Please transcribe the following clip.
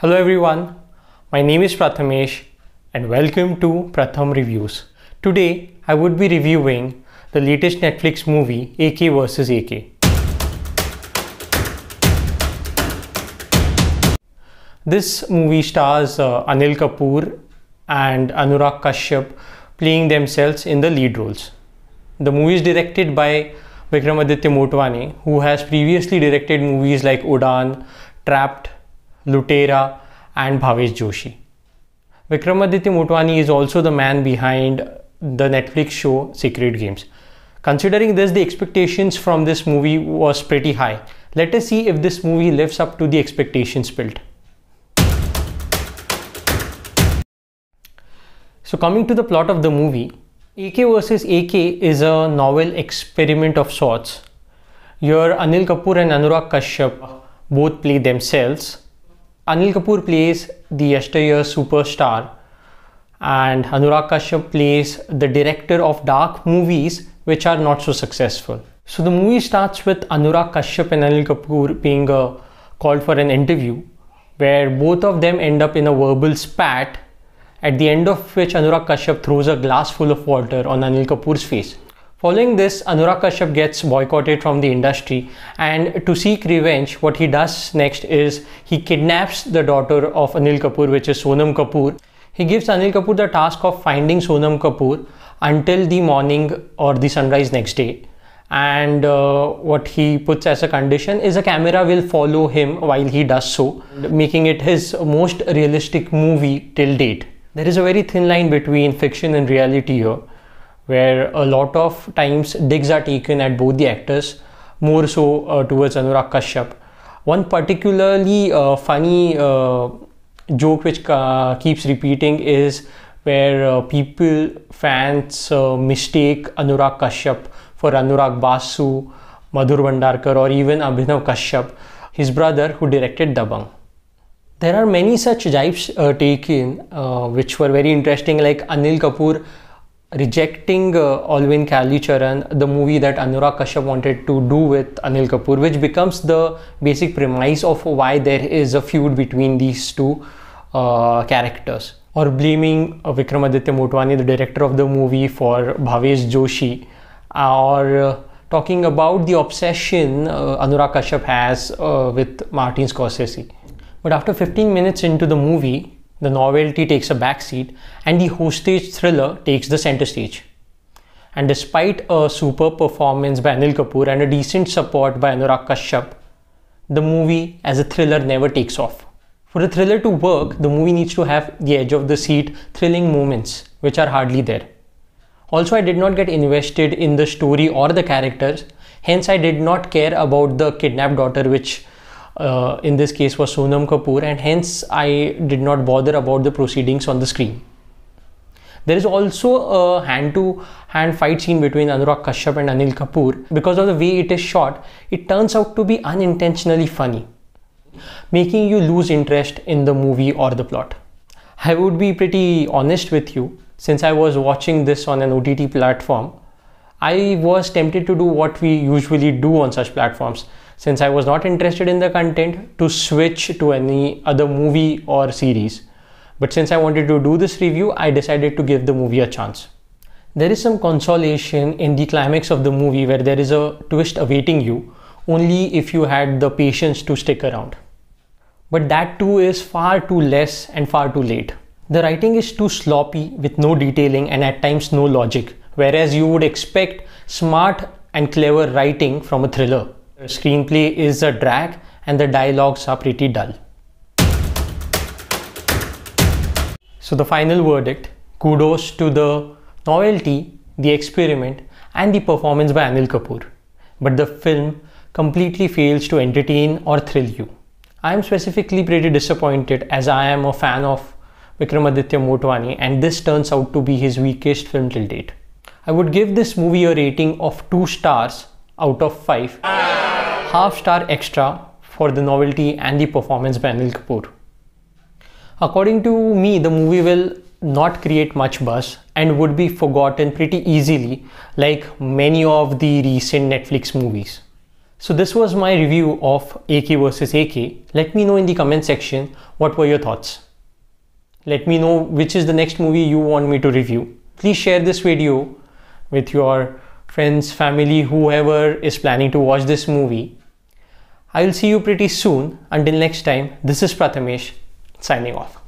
Hello everyone, my name is Prathamesh and welcome to Pratham Reviews. Today I would be reviewing the latest Netflix movie AK vs AK. This movie stars uh, Anil Kapoor and Anurag Kashyap playing themselves in the lead roles. The movie is directed by Vikramaditya Motwani who has previously directed movies like Udan, Trapped Lutera, and Bhavesh Joshi. Vikramaditya Motwani is also the man behind the Netflix show Secret Games. Considering this, the expectations from this movie was pretty high. Let us see if this movie lives up to the expectations built. So, coming to the plot of the movie, AK versus AK is a novel experiment of sorts. Here, Anil Kapoor and Anurag Kashyap both play themselves, Anil Kapoor plays the yesteryear superstar and Anurag Kashyap plays the director of dark movies which are not so successful. So the movie starts with Anurag Kashyap and Anil Kapoor being uh, called for an interview where both of them end up in a verbal spat at the end of which Anurag Kashyap throws a glass full of water on Anil Kapoor's face. Following this, Anurag Kashyap gets boycotted from the industry, and to seek revenge, what he does next is he kidnaps the daughter of Anil Kapoor, which is Sonam Kapoor. He gives Anil Kapoor the task of finding Sonam Kapoor until the morning or the sunrise next day. And uh, what he puts as a condition is a camera will follow him while he does so, making it his most realistic movie till date. There is a very thin line between fiction and reality here where a lot of times digs are taken at both the actors, more so uh, towards Anurag Kashyap. One particularly uh, funny uh, joke which uh, keeps repeating is where uh, people, fans mistake Anurag Kashyap for Anurag Basu, Madhur Vandarkar, or even Abhinav Kashyap, his brother who directed Dabang there are many such jibes uh, taken uh, which were very interesting like anil kapoor rejecting uh, Alvin Kalicharan, the movie that Anurag Kashyap wanted to do with Anil Kapoor, which becomes the basic premise of why there is a feud between these two uh, characters. Or blaming uh, Vikramaditya Motwani, the director of the movie, for Bhavesh Joshi. Uh, or uh, talking about the obsession uh, Anurag Kashyap has uh, with Martin Scorsese. But after 15 minutes into the movie, the novelty takes a backseat, and the hostage thriller takes the center stage. And despite a super performance by Anil Kapoor and a decent support by Anurag Kashyap, the movie as a thriller never takes off. For a thriller to work, the movie needs to have the edge of the seat, thrilling moments, which are hardly there. Also, I did not get invested in the story or the characters, hence, I did not care about the kidnapped daughter, which uh, in this case was Sonam Kapoor and hence I did not bother about the proceedings on the screen. There is also a hand to hand fight scene between Anurag Kashyap and Anil Kapoor. Because of the way it is shot, it turns out to be unintentionally funny, making you lose interest in the movie or the plot. I would be pretty honest with you, since I was watching this on an OTT platform, I was tempted to do what we usually do on such platforms since I was not interested in the content to switch to any other movie or series. But since I wanted to do this review, I decided to give the movie a chance. There is some consolation in the climax of the movie where there is a twist awaiting you only if you had the patience to stick around. But that too is far too less and far too late. The writing is too sloppy with no detailing and at times no logic, whereas you would expect smart and clever writing from a thriller. The screenplay is a drag and the dialogues are pretty dull. So the final verdict, kudos to the novelty, the experiment and the performance by Anil Kapoor. But the film completely fails to entertain or thrill you. I am specifically pretty disappointed as I am a fan of Vikramaditya Motwani and this turns out to be his weakest film till date. I would give this movie a rating of 2 stars out of 5. Half star extra for the novelty and the performance by Anil Kapoor. According to me, the movie will not create much buzz and would be forgotten pretty easily, like many of the recent Netflix movies. So this was my review of AK versus AK. Let me know in the comment section what were your thoughts. Let me know which is the next movie you want me to review. Please share this video with your friends, family, whoever is planning to watch this movie. I will see you pretty soon. Until next time, this is Prathamesh signing off.